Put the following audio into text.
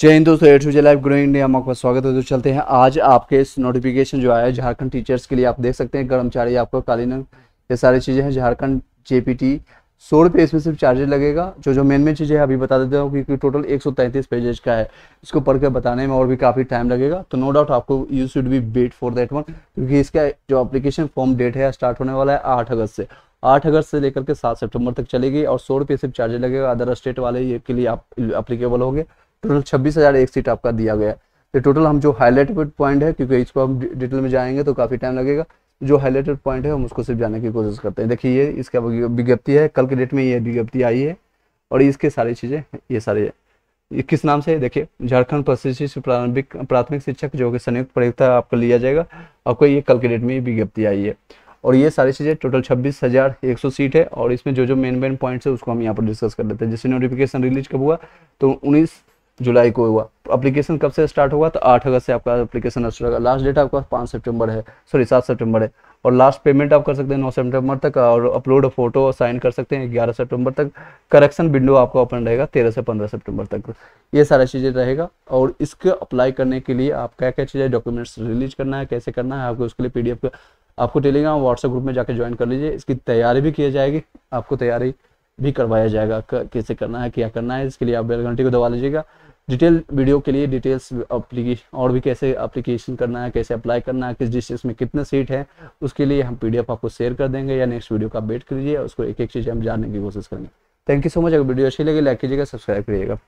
जय दोस्तों at Future Life Grow India में आपका स्वागत है तो चलते हैं आज आपके इस नोटिफिकेशन जो आया है झारखंड टीचर्स के लिए आप देख सकते हैं कर्मचारी आपको कालीन ये सारी चीज़ें हैं झारखंड जेपीटी सौ रुपये इसमें सिर्फ चार्जेस लगेगा जो जो मेन मेन चीज़ें अभी बता देता हूँ क्योंकि टोटल एक सौ तैंतीस पेजेज का है इसको पढ़ के बताने में और भी काफ़ी टाइम लगेगा तो नो डाउट आपको you should be wait for that one क्योंकि इसका जो अप्लीकेशन फॉर्म डेट है स्टार्ट होने वाला है आठ अगस्त से आठ अगस्त से लेकर के सात सेप्टेम्बर तक चलेगी और सौ रुपये सिर्फ चार्जेज लगेगा अदर स्टेट वाले के लिए आप अप्लीकेबल होंगे टोटल छब्बीस हज़ार एक सीट आपका दिया गया तो टोटल हम जो हाईलाइटेड पॉइंट है क्योंकि इसको हम डिटेल में जाएंगे तो काफ़ी टाइम लगेगा जो हाईलाइटेड पॉइंट है हम उसको सिर्फ जाने की कोशिश करते हैं देखिए ये इसका विज्ञप्ति है कल के डेट में ये विज्ञप्ति आई है और इसके सारी चीज़ें ये सारे ये किस नाम से देखिए झारखंड प्रशिक्षित प्रारंभिक प्राथमिक शिक्षक जो कि संयुक्त परीक्षा आपको लिया जाएगा आपको ये कल के डेट में विज्ञप्ति आई है और ये सारी चीज़ें टोटल छब्बीस हज़ार एक सौ सीट है और इसमें जो जो मेन मेन पॉइंट्स है उसको हम यहाँ पर डिस्कस कर लेते हैं जैसे नोटिफिकेशन रिलीज कब हुआ तो उन्नीस जुलाई को हुआ अप्लीकेशन कब से स्टार्ट होगा तो आठ अगस्त से आपका अप्लीकेशन स्टार्ट होगा लास्ट डेट आपका पाँच सितंबर है सॉरी सात सितंबर है और लास्ट पेमेंट आप कर सकते हैं नौ सितंबर तक और अपलोड फोटो साइन कर सकते हैं ग्यारह सितंबर तक करेक्शन विंडो आपका ओपन रहेगा तेरह से पंद्रह सितंबर तक ये सारा चीज़ें रहेगा और इसके अप्लाई करने के लिए आप क्या क्या चीज़ें डॉक्यूमेंट्स रिलीज करना है कैसे करना है आपको उसके लिए पीडीएफ आपको टेलीग्राम व्हाट्सएप ग्रुप में जाकर ज्वाइन कर लीजिए इसकी तैयारी भी की जाएगी आपको तैयारी भी करवाया जाएगा कैसे करना है क्या करना है इसके लिए आप बेल घंटी को दबा लीजिएगा डिटेल वीडियो के लिए डिटेल्स और भी कैसे अप्लीकेशन करना है कैसे अप्लाई करना है किस डिस्ट्रिक्स में कितने सीट है उसके लिए हम पीडीएफ आपको शेयर कर देंगे या नेक्स्ट वीडियो का अपडेट करिए उसको एक एक चीज़ हम जानने की कोशिश करेंगे थैंक यू सो मच अगर वीडियो अच्छी लगे लाइक कीजिएगा सब्सक्राइब करिएगा